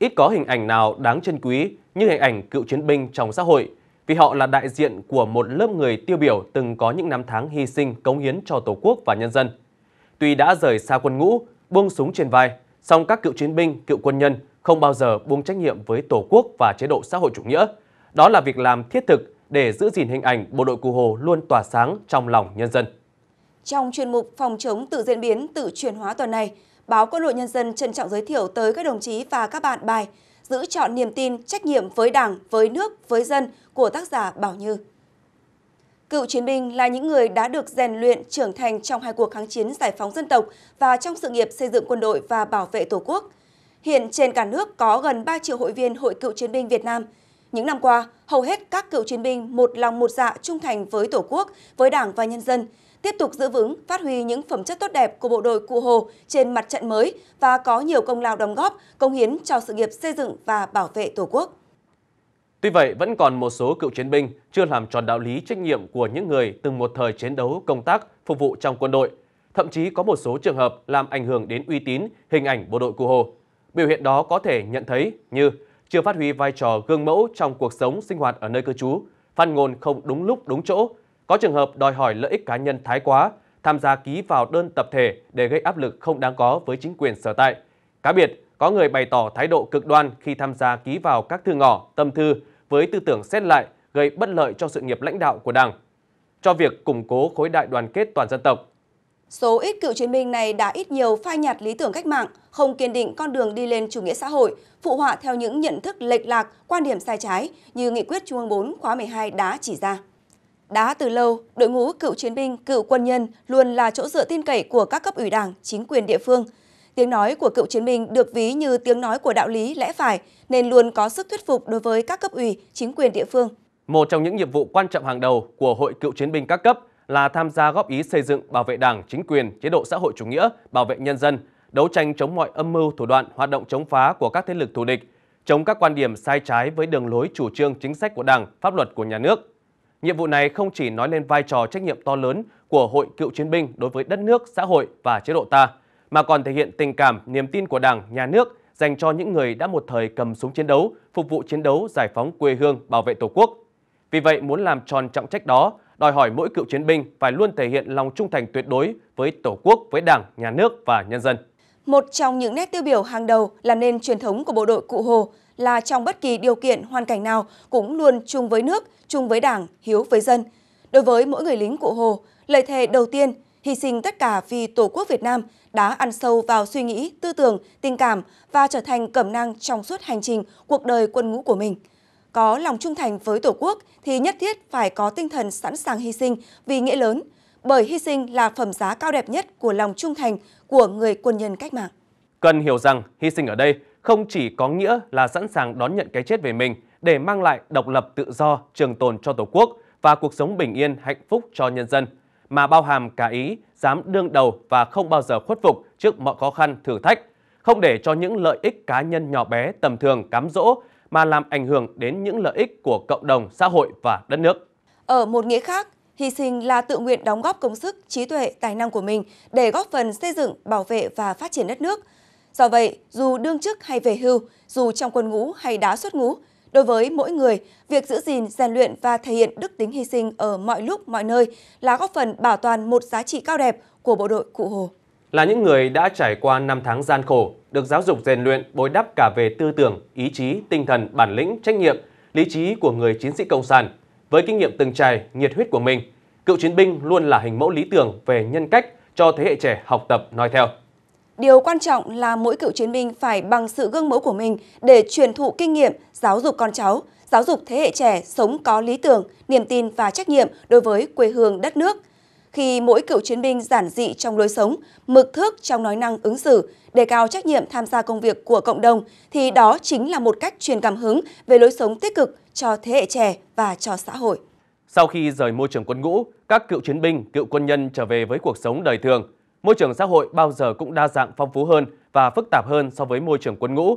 ít có hình ảnh nào đáng trân quý như hình ảnh cựu chiến binh trong xã hội, vì họ là đại diện của một lớp người tiêu biểu từng có những năm tháng hy sinh cống hiến cho Tổ quốc và nhân dân. Tuy đã rời xa quân ngũ, buông súng trên vai, song các cựu chiến binh, cựu quân nhân không bao giờ buông trách nhiệm với Tổ quốc và chế độ xã hội chủ nghĩa. Đó là việc làm thiết thực để giữ gìn hình ảnh bộ đội Cụ Hồ luôn tỏa sáng trong lòng nhân dân. Trong chuyên mục phòng chống tự diễn biến, tự chuyển hóa tuần này, báo Quân đội Nhân dân trân trọng giới thiệu tới các đồng chí và các bạn bài Giữ chọn niềm tin, trách nhiệm với Đảng, với nước, với dân của tác giả Bảo Như. Cựu chiến binh là những người đã được rèn luyện trưởng thành trong hai cuộc kháng chiến giải phóng dân tộc và trong sự nghiệp xây dựng quân đội và bảo vệ Tổ quốc. Hiện trên cả nước có gần 3 triệu hội viên Hội Cựu chiến binh Việt Nam. Những năm qua, hầu hết các cựu chiến binh một lòng một dạ trung thành với Tổ quốc, với Đảng và nhân dân – tiếp tục giữ vững, phát huy những phẩm chất tốt đẹp của bộ đội Cụ Hồ trên mặt trận mới và có nhiều công lao đóng góp, công hiến cho sự nghiệp xây dựng và bảo vệ Tổ quốc. Tuy vậy, vẫn còn một số cựu chiến binh chưa làm tròn đạo lý trách nhiệm của những người từng một thời chiến đấu công tác phục vụ trong quân đội. Thậm chí có một số trường hợp làm ảnh hưởng đến uy tín, hình ảnh bộ đội Cụ Hồ. Biểu hiện đó có thể nhận thấy như chưa phát huy vai trò gương mẫu trong cuộc sống sinh hoạt ở nơi cư trú, phát ngôn không đúng lúc đúng chỗ, có trường hợp đòi hỏi lợi ích cá nhân thái quá, tham gia ký vào đơn tập thể để gây áp lực không đáng có với chính quyền sở tại. Cá biệt, có người bày tỏ thái độ cực đoan khi tham gia ký vào các thư ngỏ, tâm thư với tư tưởng xét lại, gây bất lợi cho sự nghiệp lãnh đạo của Đảng, cho việc củng cố khối đại đoàn kết toàn dân tộc. Số ít cựu chiến binh này đã ít nhiều phai nhạt lý tưởng cách mạng, không kiên định con đường đi lên chủ nghĩa xã hội, phụ họa theo những nhận thức lệch lạc, quan điểm sai trái như nghị quyết Trung ương 4 khóa 12 đã chỉ ra. Đã từ lâu, đội ngũ cựu chiến binh, cựu quân nhân luôn là chỗ dựa tin cậy của các cấp ủy đảng, chính quyền địa phương. Tiếng nói của cựu chiến binh được ví như tiếng nói của đạo lý lẽ phải nên luôn có sức thuyết phục đối với các cấp ủy, chính quyền địa phương. Một trong những nhiệm vụ quan trọng hàng đầu của Hội Cựu Chiến binh các cấp là tham gia góp ý xây dựng, bảo vệ đảng, chính quyền, chế độ xã hội chủ nghĩa, bảo vệ nhân dân, đấu tranh chống mọi âm mưu thủ đoạn hoạt động chống phá của các thế lực thù địch, chống các quan điểm sai trái với đường lối chủ trương chính sách của Đảng, pháp luật của nhà nước. Nhiệm vụ này không chỉ nói lên vai trò trách nhiệm to lớn của Hội cựu chiến binh đối với đất nước, xã hội và chế độ ta, mà còn thể hiện tình cảm, niềm tin của Đảng, Nhà nước dành cho những người đã một thời cầm súng chiến đấu, phục vụ chiến đấu giải phóng quê hương, bảo vệ Tổ quốc. Vì vậy, muốn làm tròn trọng trách đó, đòi hỏi mỗi cựu chiến binh phải luôn thể hiện lòng trung thành tuyệt đối với Tổ quốc, với Đảng, Nhà nước và nhân dân. Một trong những nét tiêu biểu hàng đầu làm nên truyền thống của bộ đội Cụ Hồ là trong bất kỳ điều kiện hoàn cảnh nào cũng luôn chung với nước, chung với đảng, hiếu với dân. Đối với mỗi người lính cụ Hồ, lời thề đầu tiên hy sinh tất cả vì Tổ quốc Việt Nam đã ăn sâu vào suy nghĩ, tư tưởng, tình cảm và trở thành cẩm nang trong suốt hành trình cuộc đời quân ngũ của mình. Có lòng trung thành với Tổ quốc thì nhất thiết phải có tinh thần sẵn sàng hy sinh vì nghĩa lớn, bởi hy sinh là phẩm giá cao đẹp nhất của lòng trung thành của người quân nhân cách mạng. Cần hiểu rằng hy sinh ở đây không chỉ có nghĩa là sẵn sàng đón nhận cái chết về mình để mang lại độc lập tự do, trường tồn cho Tổ quốc và cuộc sống bình yên, hạnh phúc cho nhân dân, mà bao hàm cả ý dám đương đầu và không bao giờ khuất phục trước mọi khó khăn, thử thách, không để cho những lợi ích cá nhân nhỏ bé tầm thường cám dỗ mà làm ảnh hưởng đến những lợi ích của cộng đồng, xã hội và đất nước. Ở một nghĩa khác, hy sinh là tự nguyện đóng góp công sức, trí tuệ, tài năng của mình để góp phần xây dựng, bảo vệ và phát triển đất nước – Do vậy, dù đương chức hay về hưu, dù trong quân ngũ hay đã xuất ngũ, đối với mỗi người, việc giữ gìn, rèn luyện và thể hiện đức tính hy sinh ở mọi lúc, mọi nơi là góp phần bảo toàn một giá trị cao đẹp của bộ đội Cụ Hồ. Là những người đã trải qua 5 tháng gian khổ, được giáo dục rèn luyện bồi đắp cả về tư tưởng, ý chí, tinh thần, bản lĩnh, trách nhiệm, lý trí của người chiến sĩ Cộng sản. Với kinh nghiệm từng trải, nhiệt huyết của mình, cựu chiến binh luôn là hình mẫu lý tưởng về nhân cách cho thế hệ trẻ học tập noi theo. Điều quan trọng là mỗi cựu chiến binh phải bằng sự gương mẫu của mình để truyền thụ kinh nghiệm, giáo dục con cháu, giáo dục thế hệ trẻ sống có lý tưởng, niềm tin và trách nhiệm đối với quê hương đất nước. Khi mỗi cựu chiến binh giản dị trong lối sống, mực thước trong nói năng ứng xử, đề cao trách nhiệm tham gia công việc của cộng đồng thì đó chính là một cách truyền cảm hứng về lối sống tích cực cho thế hệ trẻ và cho xã hội. Sau khi rời môi trường quân ngũ, các cựu chiến binh, cựu quân nhân trở về với cuộc sống đời thường – môi trường xã hội bao giờ cũng đa dạng phong phú hơn và phức tạp hơn so với môi trường quân ngũ.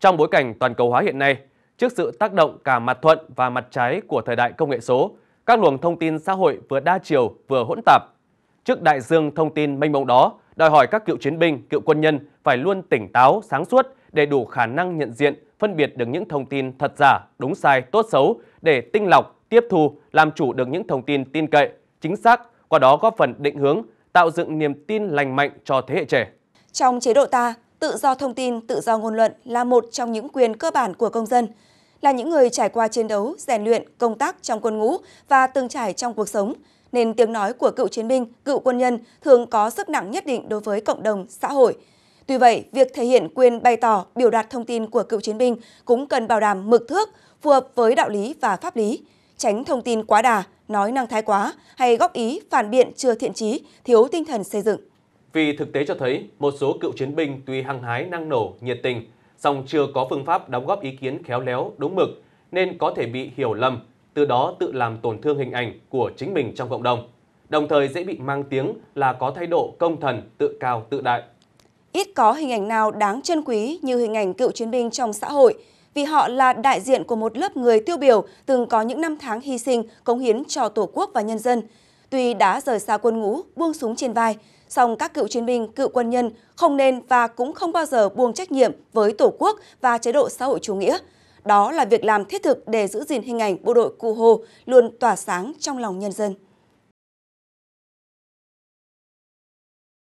Trong bối cảnh toàn cầu hóa hiện nay, trước sự tác động cả mặt thuận và mặt trái của thời đại công nghệ số, các luồng thông tin xã hội vừa đa chiều vừa hỗn tạp. Trước đại dương thông tin mênh mông đó, đòi hỏi các cựu chiến binh, cựu quân nhân phải luôn tỉnh táo, sáng suốt để đủ khả năng nhận diện, phân biệt được những thông tin thật giả, đúng sai, tốt xấu để tinh lọc, tiếp thu, làm chủ được những thông tin tin cậy, chính xác, qua đó góp phần định hướng tạo dựng niềm tin lành mạnh cho thế hệ trẻ. Trong chế độ ta, tự do thông tin, tự do ngôn luận là một trong những quyền cơ bản của công dân, là những người trải qua chiến đấu, rèn luyện, công tác trong quân ngũ và từng trải trong cuộc sống, nên tiếng nói của cựu chiến binh, cựu quân nhân thường có sức nặng nhất định đối với cộng đồng, xã hội. Tuy vậy, việc thể hiện quyền bày tỏ, biểu đạt thông tin của cựu chiến binh cũng cần bảo đảm mực thước, phù hợp với đạo lý và pháp lý tránh thông tin quá đà, nói năng thái quá hay góp ý, phản biện chưa thiện trí, thiếu tinh thần xây dựng. Vì thực tế cho thấy, một số cựu chiến binh tuy hăng hái năng nổ, nhiệt tình, song chưa có phương pháp đóng góp ý kiến khéo léo, đúng mực, nên có thể bị hiểu lầm, từ đó tự làm tổn thương hình ảnh của chính mình trong cộng đồng. Đồng thời dễ bị mang tiếng là có thái độ công thần, tự cao, tự đại. Ít có hình ảnh nào đáng trân quý như hình ảnh cựu chiến binh trong xã hội, vì họ là đại diện của một lớp người tiêu biểu từng có những năm tháng hy sinh, cống hiến cho Tổ quốc và nhân dân. Tuy đã rời xa quân ngũ, buông súng trên vai, song các cựu chiến binh, cựu quân nhân không nên và cũng không bao giờ buông trách nhiệm với Tổ quốc và chế độ xã hội chủ nghĩa. Đó là việc làm thiết thực để giữ gìn hình ảnh bộ đội cụ Hồ luôn tỏa sáng trong lòng nhân dân.